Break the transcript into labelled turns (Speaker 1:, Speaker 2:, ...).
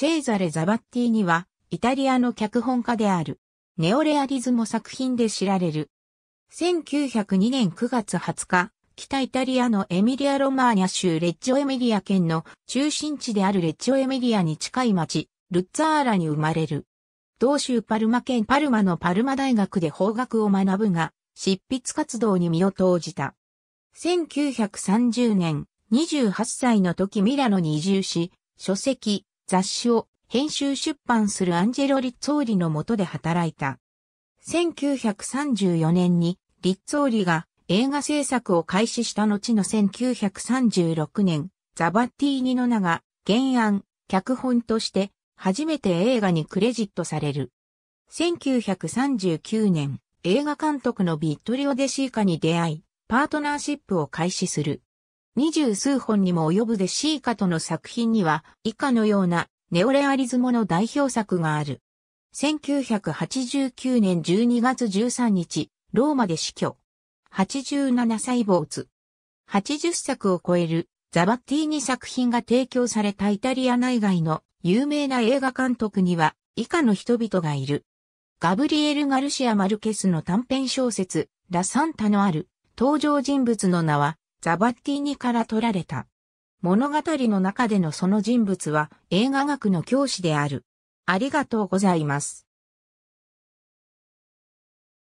Speaker 1: チェーザレ・ザバッティーニは、イタリアの脚本家である。ネオレアリズム作
Speaker 2: 品で知られる。1902年9月20日、北イタリアのエミリア・ロマーニャ州レッジオ・エミリア県の中心地であるレッジオ・エミリアに近い町、ルッツァーラに生まれる。同州パルマ県パルマのパルマ大学で法学を学ぶが、執筆活動に身を投じた。1930年、28歳の時ミラノに移住し、書籍、雑誌を編集出版するアンジェロ・リッツォーリのとで働いた。1934年にリッツォーリが映画制作を開始した後の1936年、ザバッティーニの名が原案、脚本として初めて映画にクレジットされる。1939年、映画監督のビットリオ・デシーカに出会い、パートナーシップを開始する。二十数本にも及ぶでシーカとの作品には、以下のようなネオレアリズムの代表作がある。1989年12月13日、ローマで死去。87歳坊主。80作を超えるザバッティーに作品が提供されたイタリア内外の有名な映画監督には以下の人々がいる。ガブリエル・ガルシア・マルケスの短編小説、ラ・サンタのある登場人物の名はザバッティーニから取られた。物語の中でのその人物は映画学の教
Speaker 1: 師である。ありがとうございます。